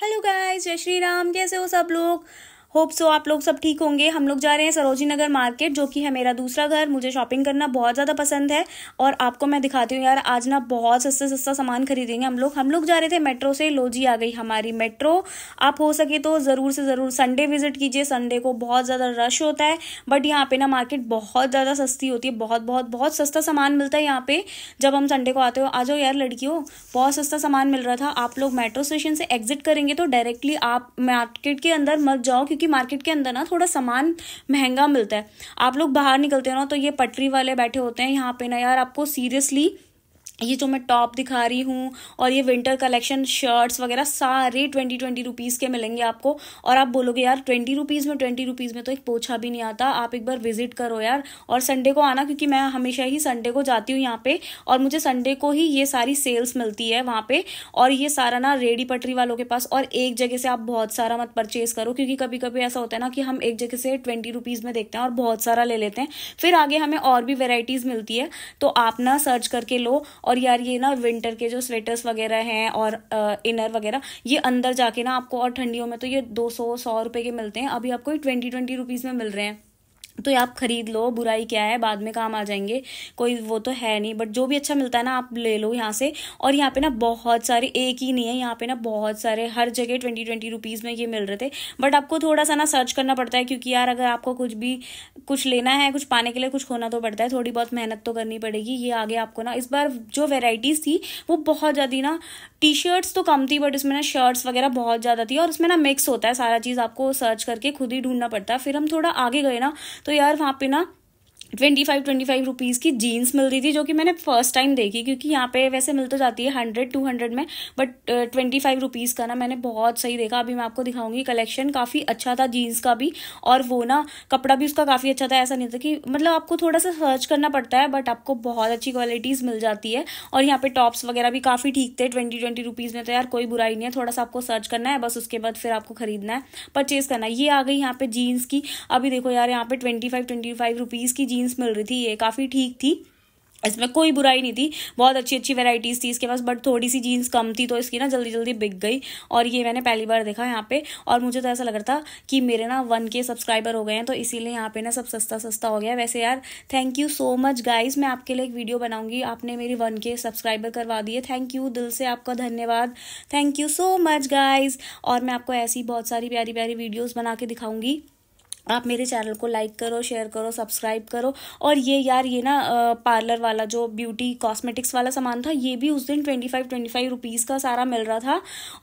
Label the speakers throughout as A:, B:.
A: hello guys जय श्री राम कैसे हो सब लोग होप सो आप लोग सब ठीक होंगे हम लोग जा रहे हैं सरोजी नगर मार्केट जो कि है मेरा दूसरा घर मुझे शॉपिंग करना बहुत ज़्यादा पसंद है और आपको मैं दिखाती हूँ यार आज ना बहुत सस्ते सस्ता सामान खरीदेंगे हम लोग हम लोग जा रहे थे मेट्रो से लोजी आ गई हमारी मेट्रो आप हो सके तो ज़रूर से ज़रूर संडे विजिट कीजिए संडे को बहुत ज़्यादा रश होता है बट यहाँ पर ना मार्केट बहुत ज़्यादा सस्ती होती है बहुत बहुत बहुत सस्ता सामान मिलता है यहाँ पर जब हम संडे को आते हो आ जाओ यार लड़कियों बहुत सस्ता सामान मिल रहा था आप लोग मेट्रो स्टेशन से एग्जिट करेंगे तो डायरेक्टली आप मार्केट के अंदर मत जाओ क्योंकि मार्केट के अंदर ना थोड़ा सामान महंगा मिलता है आप लोग बाहर निकलते हो ना तो ये पटरी वाले बैठे होते हैं यहाँ पे ना यार आपको सीरियसली ये जो मैं टॉप दिखा रही हूँ और ये विंटर कलेक्शन शर्ट्स वगैरह सारे ट्वेंटी ट्वेंटी रुपीज़ के मिलेंगे आपको और आप बोलोगे यार ट्वेंटी रुपीज़ में ट्वेंटी रुपीज़ में तो एक पोछा भी नहीं आता आप एक बार विजिट करो यार और संडे को आना क्योंकि मैं हमेशा ही संडे को जाती हूँ यहाँ पे और मुझे संडे को ही ये सारी सेल्स मिलती है वहाँ पे और ये सारा ना रेडी पटरी वालों के पास और एक जगह से आप बहुत सारा मत परचेज करो क्योंकि कभी कभी ऐसा होता है ना कि हम एक जगह से ट्वेंटी रुपीज़ में देखते हैं और बहुत सारा ले लेते हैं फिर आगे हमें और भी वेराइटीज़ मिलती है तो आप ना सर्च करके लो और यार ये ना विंटर के जो स्वेटर्स वगैरह हैं और इनर वगैरह ये अंदर जाके ना आपको और ठंडियों में तो ये दो सौ सौ रुपये के मिलते हैं अभी आपको ट्वेंटी ट्वेंटी रुपीज़ में मिल रहे हैं तो आप खरीद लो बुराई क्या है बाद में काम आ जाएंगे कोई वो तो है नहीं बट जो भी अच्छा मिलता है ना आप ले लो यहाँ से और यहाँ पे ना बहुत सारे एक ही नहीं है यहाँ पे ना बहुत सारे हर जगह ट्वेंटी ट्वेंटी रुपीज़ में ये मिल रहे थे बट आपको थोड़ा सा ना सर्च करना पड़ता है क्योंकि यार अगर आपको कुछ भी कुछ लेना है कुछ पाने के लिए कुछ खोना तो पड़ता है थोड़ी बहुत मेहनत तो करनी पड़ेगी ये आगे आपको ना इस बार जो वेराइटीज़ थी वो बहुत ज़्यादा ना टी शर्ट्स तो कम थी बट इसमें ना शर्ट्स वगैरह बहुत ज़्यादा थी और उसमें ना मिक्स होता है सारा चीज़ आपको सर्च करके खुद ही ढूंढना पड़ता है फिर हम थोड़ा आगे गए ना तो यार वहाँ पे ना twenty five twenty five rupees की जीन्स मिल रही थी जो कि मैंने फर्स्ट टाइम देखी क्योंकि यहाँ पे वैसे मिल तो जाती है हंड्रेड टू हंड्रेड में बट ट्वेंटी फाइव रुपीज़ का ना मैंने बहुत सही देखा अभी मैं आपको दिखाऊंगी कलेक्शन काफ़ी अच्छा था जीन्स का भी और वो ना कपड़ा भी उसका काफ़ी अच्छा था ऐसा नहीं था कि मतलब आपको थोड़ा सा सर्च करना पड़ता है बट आपको बहुत अच्छी क्वालिटीज़ मिल जाती है और यहाँ पर टॉप्स वगैरह भी काफ़ी ठीक थे ट्वेंटी ट्वेंटी रुपीज़ में तो यार कोई बुराई नहीं है थोड़ा सा आपको सर्च करना है बस उसके बाद फिर आपको खरीदना है परचेज़ करना ये आ गई यहाँ पर जीन्स की अभी देखो यार यहाँ पर twenty five twenty five rupees की जीन्स मिल रही थी ये काफ़ी ठीक थी इसमें कोई बुराई नहीं थी बहुत अच्छी अच्छी वेराइटीज़ थी इसके पास बट थोड़ी सी जीन्स कम थी तो इसकी ना जल्दी जल्दी बिक गई और ये मैंने पहली बार देखा यहाँ पे और मुझे तो ऐसा लग रहा था कि मेरे ना वन के सब्सक्राइबर हो गए हैं तो इसीलिए यहाँ पे ना सब सस्ता सस्ता हो गया वैसे यार thank you so much guys मैं आपके लिए एक वीडियो बनाऊंगी आपने मेरी वन के सब्सक्राइबर करवा दिए थैंक यू दिल से आपका धन्यवाद thank you so much guys और मैं आपको ऐसी बहुत सारी प्यारी प्यारी वीडियोज़ बना के दिखाऊंगी आप मेरे चैनल को लाइक करो शेयर करो सब्सक्राइब करो और ये यार ये ना पार्लर वाला जो ब्यूटी कॉस्मेटिक्स वाला सामान था ये भी उस दिन twenty five twenty five rupees का सारा मिल रहा था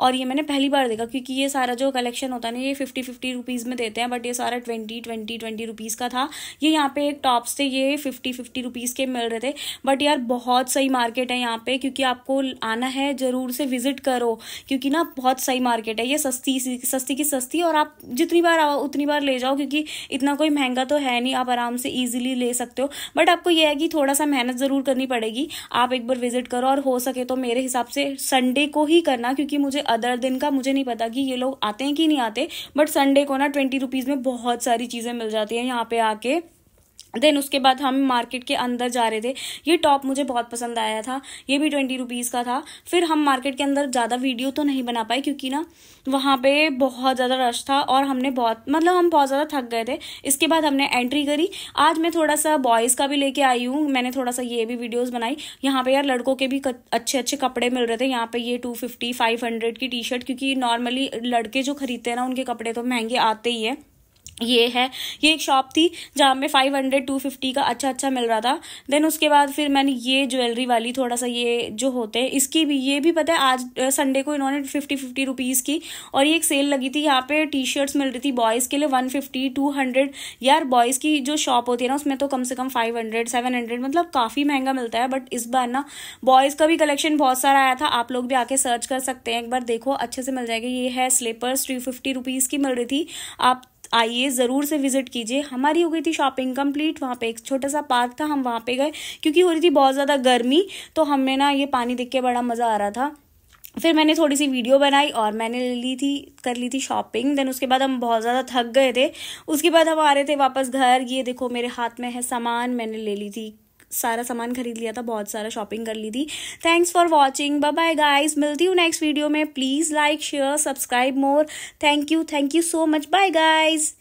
A: और ये मैंने पहली बार देखा क्योंकि ये सारा जो कलेक्शन होता है ना ये फिफ्टी फिफ्टी रुपीज़ में देते हैं बट ये सारा ट्वेंटी ट्वेंटी ट्वेंटी रुपीज़ का था ये यहाँ पे एक टॉप्स थे ये फिफ्टी फिफ्टी रुपीज़ के मिल रहे थे बट यार बहुत सही मार्केट है यहाँ पे क्योंकि आपको आना है ज़रूर से विज़िट करो क्योंकि ना बहुत सही मार्केट है ये सस्ती सस्ती की सस्ती और आप जितनी बार आओ उतनी बार ले जाओ क्योंकि क्योंकि इतना कोई महंगा तो है नहीं आप आराम से ईजिली ले सकते हो बट आपको यह है कि थोड़ा सा मेहनत ज़रूर करनी पड़ेगी आप एक बार विजिट करो और हो सके तो मेरे हिसाब से संडे को ही करना क्योंकि मुझे अदर दिन का मुझे नहीं पता कि ये लोग आते हैं कि नहीं आते बट संडे को ना ट्वेंटी रुपीज़ में बहुत सारी चीज़ें मिल जाती हैं यहाँ पे आके देन उसके बाद हम मार्केट के अंदर जा रहे थे ये टॉप मुझे बहुत पसंद आया था ये भी ट्वेंटी रुपीज़ का था फिर हम मार्केट के अंदर ज़्यादा वीडियो तो नहीं बना पाए क्योंकि ना वहाँ पे बहुत ज़्यादा रश था और हमने बहुत मतलब हम बहुत ज़्यादा थक गए थे इसके बाद हमने एंट्री करी आज मैं थोड़ा सा बॉयज़ का भी लेके आई हूँ मैंने थोड़ा सा ये भी वीडियोज़ बनाई यहाँ पर यार लड़कों के भी अच्छे अच्छे कपड़े मिल रहे थे यहाँ पर ये टू फिफ्टी फाइव हंड्रेड की टी शर्ट क्योंकि नॉर्मली लड़के जो खरीदते हैं ना उनके कपड़े तो महंगे आते ही हैं ये है ये एक शॉप थी जहाँ पे फाइव हंड्रेड टू फिफ्टी का अच्छा अच्छा मिल रहा था देन उसके बाद फिर मैंने ये ज्वेलरी वाली थोड़ा सा ये जो होते हैं इसकी भी ये भी पता है आज संडे को इन्होंने फिफ्टी फिफ्टी रुपीज़ की और ये एक सेल लगी थी यहाँ पे टी शर्ट्स मिल रही थी बॉयज़ के लिए वन फिफ्टी टू हंड्रेड यार बॉयज़ की जो शॉप होती है ना उसमें तो कम से कम फाइव हंड्रेड सेवन हंड्रेड मतलब काफ़ी महंगा मिलता है बट इस बार ना बॉयज़ का भी कलेक्शन बहुत सारा आया था आप लोग भी आके सर्च कर सकते हैं एक बार देखो अच्छे से मिल जाएगा ये है स्लीपर्स थ्री फिफ्टी रुपीज़ की मिल रही थी आप आइए ज़रूर से विजिट कीजिए हमारी हो गई थी शॉपिंग कंप्लीट वहाँ पे एक छोटा सा पार्क था हम वहाँ पे गए क्योंकि हो रही थी बहुत ज़्यादा गर्मी तो हमें ना ये पानी देख के बड़ा मज़ा आ रहा था फिर मैंने थोड़ी सी वीडियो बनाई और मैंने ले ली थी कर ली थी शॉपिंग देन उसके बाद हम बहुत ज़्यादा थक गए थे उसके बाद हम आ रहे थे वापस घर ये देखो मेरे हाथ में है सामान मैंने ले ली थी सारा सामान खरीद लिया था बहुत सारा शॉपिंग कर ली थी thanks for watching bye bye guys मिलती हूँ नेक्स्ट वीडियो में please like share subscribe more thank you thank you so much bye guys